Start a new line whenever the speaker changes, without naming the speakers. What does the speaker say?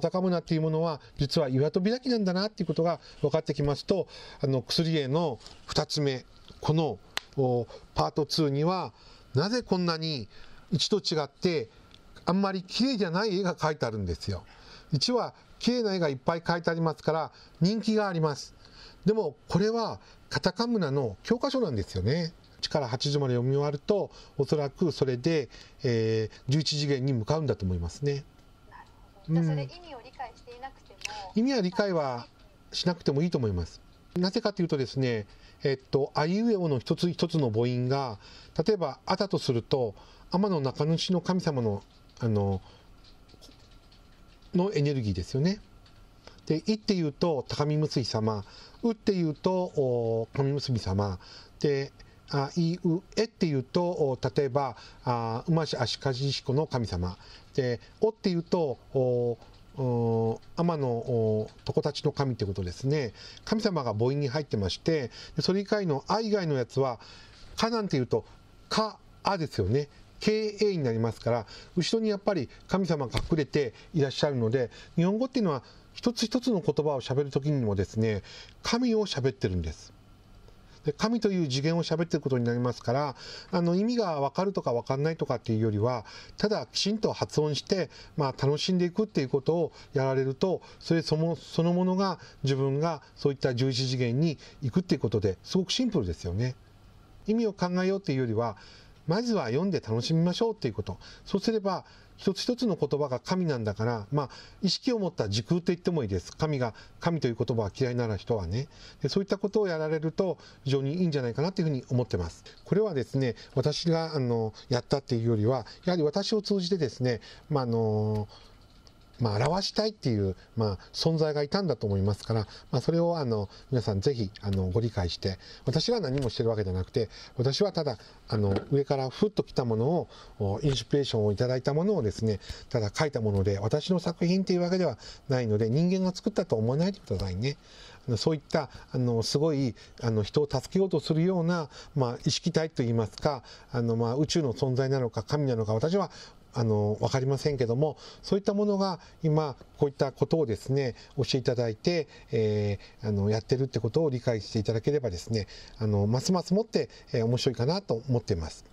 高むなっていうものは実は岩と開きなんだなっていうことが分かってきますとあの薬への2つ目このパート2にはなぜこんなに1と違ってあんまり綺麗じゃない絵が描いてあるんですよ。1は綺麗な絵がいっぱい描いてありますから人気があります。でもこれはカタカムナの教科書なんですよね。1から8時まで読み終わるとおそらくそれで、えー、11次元に向かうんだと思いますね。意味を理解していなくて意味は理解はしなくてもいいと思います。なぜかというとですね、えっと、あいうえおの一つ一つの母音が、例えば、あだとすると、天の中主の神様の、あの、のエネルギーですよね。で、いって言うと、高見結び様、うって言うと、お神結び様、で、あいうえっていうと例えばあ馬氏足利彦の神様でおっていうとお天の床たちの神ってことですね神様が母音に入ってましてそれ以外の「あ」以外のやつは「か」なんていうと「か」「あ」ですよね KA になりますから後ろにやっぱり神様が隠れていらっしゃるので日本語っていうのは一つ一つの言葉を喋る時にもですね神を喋ってるんです。で神という次元を喋ってることになりますから、あの意味がわかるとかわかんないとかっていうよりは、ただきちんと発音して、まあ楽しんでいくっていうことをやられると、それそのそのものが自分がそういった11次元に行くっていうことですごくシンプルですよね。意味を考えようっていうよりは、まずは読んで楽しみましょうということ。そうすれば、一つ一つの言葉が神なんだから、まあ、意識を持った時空と言ってもいいです。神が、神という言葉は嫌いなら人はね。でそういったことをやられると、非常にいいんじゃないかなというふうに思ってます。これはですね、私が、あの、やったっていうよりは、やはり私を通じてですね、まあ、あのーまあ、表したいっていう、まあ、存在がいたんだと思いますから、まあ、それをあの皆さんぜひあのご理解して私は何もしてるわけじゃなくて私はただあの上からふっときたものをインスピレーションをいただいたものをですねただ書いたもので私の作品っていうわけではないので人間が作ったと思わないでくださいね。そういったあのすごいあの人を助けようとするような、まあ、意識体といいますかあの、まあ、宇宙の存在なのか神なのか私はあの分かりませんけどもそういったものが今、こういったことをですね、教えていただいて、えー、あの、やってるってことを理解していただければですね、あの、ますますもって、えー、面白いかなと思っています。